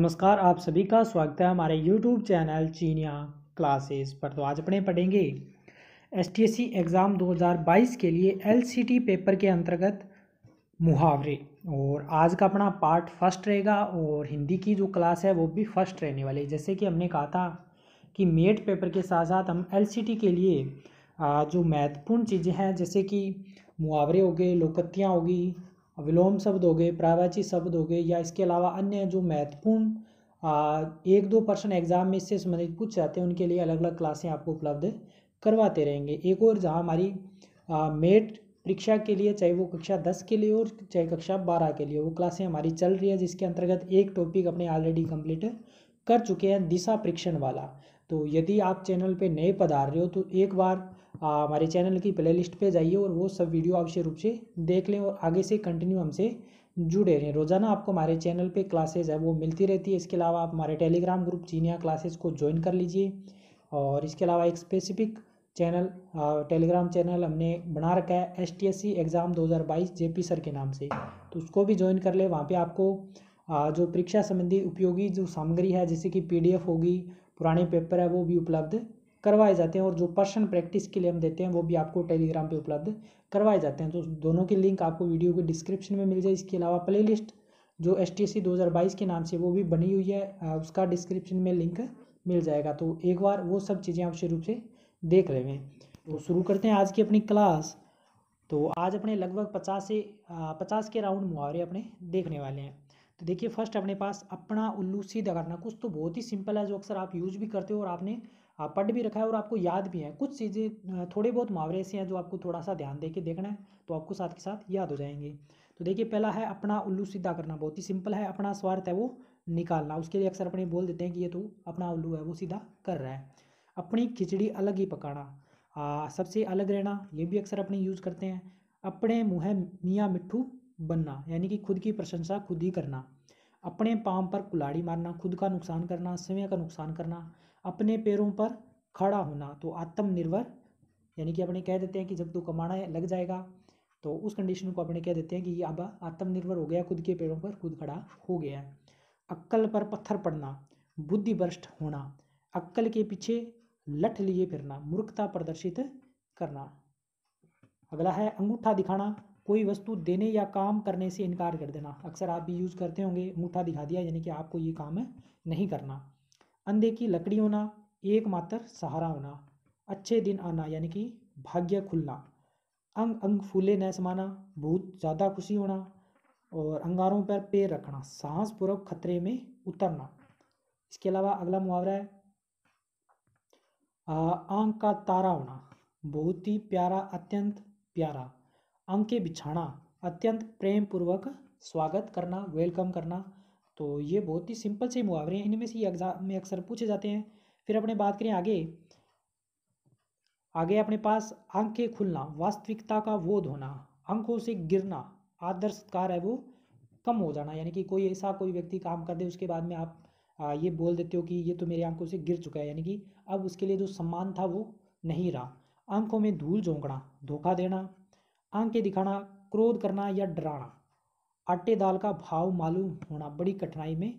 नमस्कार आप सभी का स्वागत है हमारे YouTube चैनल चीनिया क्लासेस पर तो आज अपने पढ़ेंगे S T S C exam 2022 के लिए एल सी टी पेपर के अंतर्गत मुहावरे और आज का अपना पार्ट फर्स्ट रहेगा और हिंदी की जो क्लास है वो भी फर्स्ट रहने वाली है जैसे कि हमने कहा था कि मेट पेपर के साथ साथ हम एल सी टी के लिए जो महत्वपूर्ण चीज़ें हैं जैसे कि मुहावरे हो गए लोकत्तियाँ होगी विलोम शब्द हो गए प्रावाची शब्द हो गए या इसके अलावा अन्य जो महत्वपूर्ण एक दो परसेंट एग्जाम में इससे संबंधित पूछ जाते हैं उनके लिए अलग अलग क्लासें आपको उपलब्ध करवाते रहेंगे एक और जहाँ हमारी मेट परीक्षा के लिए चाहे वो कक्षा दस के लिए और चाहे कक्षा बारह के लिए वो क्लासें हमारी चल रही है जिसके अंतर्गत एक टॉपिक अपने ऑलरेडी कंप्लीट कर चुके हैं दिशा परीक्षण वाला तो यदि आप चैनल पे नए पधार रहे हो तो एक बार हमारे चैनल की प्लेलिस्ट पे जाइए और वो सब वीडियो आवश्यक रूप से देख लें और आगे से कंटिन्यू हमसे जुड़े रहें रोज़ाना आपको हमारे चैनल पे क्लासेज है वो मिलती रहती है इसके अलावा आप हमारे टेलीग्राम ग्रुप चीनिया क्लासेज को ज्वाइन कर लीजिए और इसके अलावा एक स्पेसिफिक चैनल टेलीग्राम चैनल हमने बना रखा है S T S C exam दो हज़ार बाईस जे पी सर के नाम से तो उसको भी ज्वाइन कर ले वहाँ पर आपको जो परीक्षा संबंधी उपयोगी जो सामग्री है जैसे कि पी डी एफ होगी पुराने पेपर है वो भी उपलब्ध करवाए जाते हैं और जो पर्सन प्रैक्टिस के लिए हम देते हैं वो भी आपको टेलीग्राम पे उपलब्ध करवाए जाते हैं तो दोनों के लिंक आपको वीडियो के डिस्क्रिप्शन में मिल जाए इसके अलावा प्ले लिस्ट जो एस टी के नाम से वो भी बनी हुई है उसका डिस्क्रिप्शन में लिंक मिल जाएगा तो एक बार वो सब चीज़ें आप रूप से देख लेंगे तो शुरू करते हैं आज की अपनी क्लास तो आज अपने लगभग पचास से पचास के राउंड मुहावरे अपने देखने वाले हैं तो देखिए फर्स्ट अपने पास अपना उल्लू सीधा करना कुछ तो बहुत ही सिंपल है जो अक्सर आप यूज भी करते हो और आपने हाँ, पढ़ भी रखा है और आपको याद भी है कुछ चीज़ें थोड़े बहुत मुहावरे ऐसे हैं जो आपको थोड़ा सा ध्यान दे के देखना है तो आपको साथ के साथ याद हो जाएंगे तो देखिए पहला है अपना उल्लू सीधा करना बहुत ही सिंपल है अपना स्वार्थ है वो निकालना उसके लिए अक्सर अपने बोल देते हैं कि ये तो अपना उल्लू है वो सीधा कर रहा है अपनी खिचड़ी अलग ही पकाना आ, सबसे अलग रहना ये भी अक्सर अपने यूज़ करते हैं अपने मुँह मियाँ मिट्ठू बनना यानी कि खुद की प्रशंसा खुद ही करना अपने पाम पर कुलाड़ी मारना खुद का नुकसान करना समय का नुकसान करना अपने पैरों पर खड़ा होना तो आत्मनिर्भर यानी कि अपने कह देते हैं कि जब तू कमाना है लग जाएगा तो उस कंडीशन को अपने कह देते हैं कि अब आत्मनिर्भर हो गया खुद के पैरों पर खुद खड़ा हो गया अक्कल पर पत्थर पड़ना बुद्धि भ्रष्ट होना अक्कल के पीछे लठ लिए फिरना मूर्खता प्रदर्शित करना अगला है अंगूठा दिखाना कोई वस्तु देने या काम करने से इनकार कर देना अक्सर आप भी यूज़ करते होंगे अंगूठा दिखा दिया यानी कि आपको ये काम नहीं करना अंधे की लकड़ी होना एकमात्र सहारा होना अच्छे दिन आना यानी कि भाग्य खुलना अंग अंग फूले न समाना बहुत ज़्यादा खुशी होना और अंगारों पर पैर रखना सांस पूर्वक खतरे में उतरना इसके अलावा अगला मुहावरा है आंख का तारा होना बहुत ही प्यारा अत्यंत प्यारा के बिछाना अत्यंत प्रेम पूर्वक स्वागत करना वेलकम करना तो ये बहुत ही सिंपल से मुहावरे हैं इनमें से एग्ज़ाम में अक्सर पूछे जाते हैं फिर अपने बात करें आगे आगे अपने पास आंखें खुलना वास्तविकता का बोध होना आंखों से गिरना आदर्श कार है वो कम हो जाना यानी कि कोई ऐसा कोई व्यक्ति काम कर दे उसके बाद में आप ये बोल देते हो कि ये तो मेरी आंखों से गिर चुका है यानी कि अब उसके लिए जो सम्मान था वो नहीं रहा आंखों में धूल झोंकना धोखा देना आंखें दिखाना क्रोध करना या डराना आटे दाल का भाव मालूम होना बड़ी कठिनाई में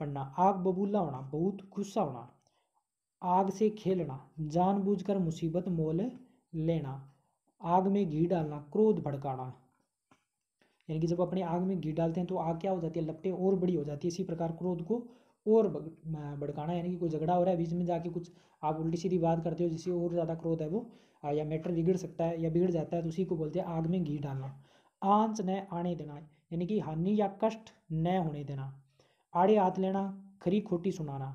पड़ना आग बबूला होना बहुत गुस्सा होना आग से खेलना जानबूझकर मुसीबत मोल लेना आग में घी डालना क्रोध भड़काना यानी कि जब अपने आग में घी डालते हैं तो आग क्या हो जाती है लपटे और बड़ी हो जाती है इसी प्रकार क्रोध को और भड़काना यानी कि कोई झगड़ा हो रहा है बीच में जाके कुछ आप उल्टी सीधी बात करते हो जिससे और ज़्यादा क्रोध है वो या मैटर बिगड़ सकता है या बिगड़ जाता है तो उसी को बोलते हैं आग में घी डालना आंच न आने देना यानी कि हानि या कष्ट न होने देना आड़े हाथ लेना खरी खोटी सुनाना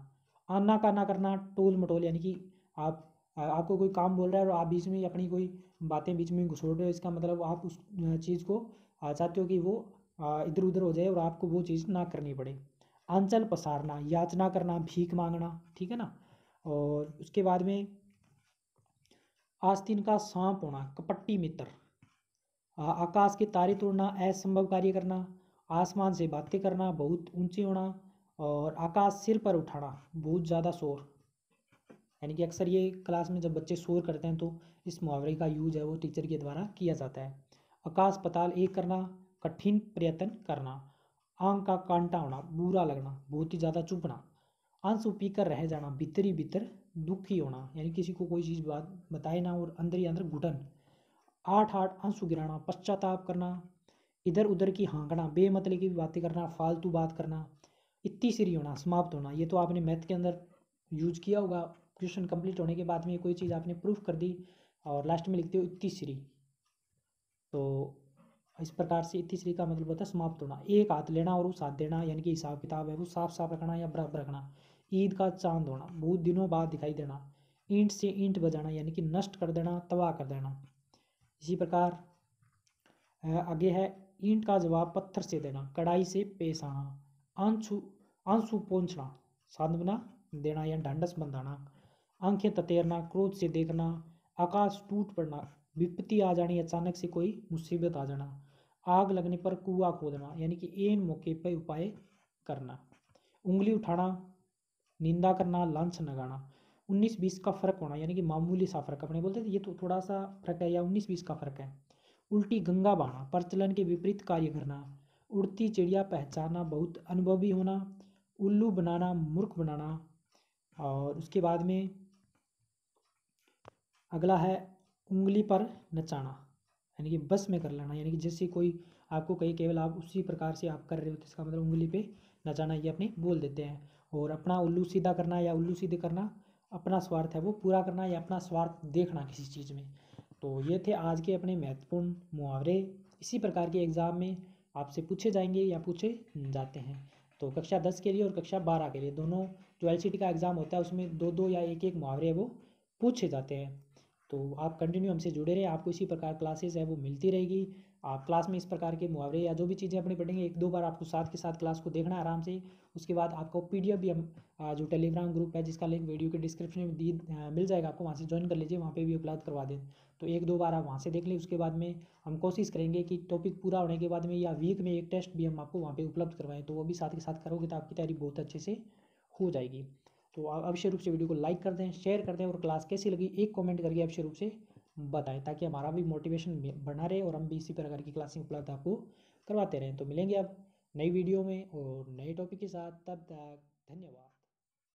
आना का ना करना टोल मटोल यानी कि आप आपको कोई काम बोल रहा है और आप बीच में अपनी कोई बातें बीच में घुसोड़ रहे हो इसका मतलब आप उस चीज़ को चाहते हो कि वो इधर उधर हो जाए और आपको वो चीज़ ना करनी पड़े आंचल पसारना याचना करना भीख मांगना ठीक है ना और उसके बाद में आस्तीन का सांप होना कपट्टी मित्र आकाश के तारे तोड़ना असंभव कार्य करना आसमान से बातें करना बहुत ऊंचे होना और आकाश सिर पर उठाना बहुत ज़्यादा शोर यानी कि अक्सर ये क्लास में जब बच्चे शोर करते हैं तो इस मुहावरे का यूज है वो टीचर के द्वारा किया जाता है आकाश पताल एक करना कठिन प्रयत्न करना आंख का कांटा होना बुरा लगना बहुत ही ज़्यादा चुभना आंसू पीकर रह जाना भीतर ही भीतर दुखी होना यानी किसी को कोई चीज़ बात बताए ना और अंदर ही अंदर घुटन आठ आठ आंसू गिराना पश्चाताप करना इधर उधर की हाँकना बेमतले की बातें करना फालतू बात करना इतनी सीरी होना समाप्त होना ये तो आपने मैथ के अंदर यूज किया होगा क्वेश्चन कंप्लीट होने के बाद में कोई चीज़ आपने प्रूफ कर दी और लास्ट में लिखते हो इतनी सीरी तो इस प्रकार से इतनी सीरी का मतलब होता है समाप्त होना एक हाथ लेना और उस हाथ देना यानी कि हिसाब किताब है वो साफ साफ रखना या बराबर रखना ईद का चांद होना बहुत दिनों बाद दिखाई देना ईंट से ईंट बजाना यानी कि नष्ट कर देना तबाह कर देना इसी प्रकार आगे है ईंट का जवाब पत्थर से देना कड़ाई से पेश आना आंसू आंसू पहुँचना सांत्वना देना या ढांडस बंधाना आंखें ततेरना क्रोध से देखना आकाश टूट पड़ना विपत्ति आ जानी अचानक से कोई मुसीबत आ जाना आग लगने पर कुआ खोदना यानी कि एन मौके पर उपाय करना उंगली उठाना निंदा करना लंच लगाना उन्नीस बीस का फ़र्क होना यानी कि मामूली सा फ़र्क अपने बोलते थे ये तो थोड़ा सा फ़र्क है या उन्नीस बीस का फ़र्क है उल्टी गंगा बहाना प्रचलन के विपरीत कार्य करना उड़ती चिड़िया पहचाना बहुत अनुभवी होना उल्लू बनाना मूर्ख बनाना और उसके बाद में अगला है उंगली पर नचाना यानी कि बस में कर लेना यानी कि जैसे कोई आपको कहीं केवल आप उसी प्रकार से आप कर रहे हो तो इसका मतलब उंगली पे नचाना ये अपने बोल देते हैं और अपना उल्लू सीधा करना या उल्लू सीधे करना अपना स्वार्थ है वो पूरा करना या अपना स्वार्थ देखना किसी चीज़ में तो ये थे आज के अपने महत्वपूर्ण मुहावरे इसी प्रकार के एग्ज़ाम में आपसे पूछे जाएंगे या पूछे जाते हैं तो कक्षा दस के लिए और कक्षा बारह के लिए दोनों जो एल का एग्ज़ाम होता है उसमें दो दो या एक एक मुहावरे वो पूछे जाते हैं तो आप कंटिन्यू हमसे जुड़े रहे आपको इसी प्रकार क्लासेस है वो मिलती रहेगी आप क्लास में इस प्रकार के मुहावरे या जो भी चीज़ें अपने पढ़ेंगे एक दो बार आपको साथ के साथ क्लास को देखना आराम से उसके बाद आपको पी भी हम जो टेलीग्राम ग्रुप है जिसका लिंक वीडियो के डिस्क्रिप्शन में दी मिल जाएगा आपको वहाँ से ज्वाइन कर लीजिए वहाँ पर भी उपलब्ध करवा दें तो एक दो बार आप वहाँ से देख लें उसके बाद में हम कोशिश करेंगे कि टॉपिक पूरा होने के बाद में या वीक में एक टेस्ट भी हम आपको वहाँ पर उपलब्ध करवाएँ तो वो भी साथ के साथ करोगे तो आपकी तैयारी बहुत अच्छे से हो जाएगी तो आप अवश्य रूप से वीडियो को लाइक कर दें शेयर कर दें और क्लास कैसी लगी एक कमेंट करके अवश्य रूप से बताएं ताकि हमारा भी मोटिवेशन बना रहे और हम भी इसी प्रकार की क्लासें उपलब्ध आपको करवाते रहें तो मिलेंगे आप नई वीडियो में और नए टॉपिक के साथ तब तक धन्यवाद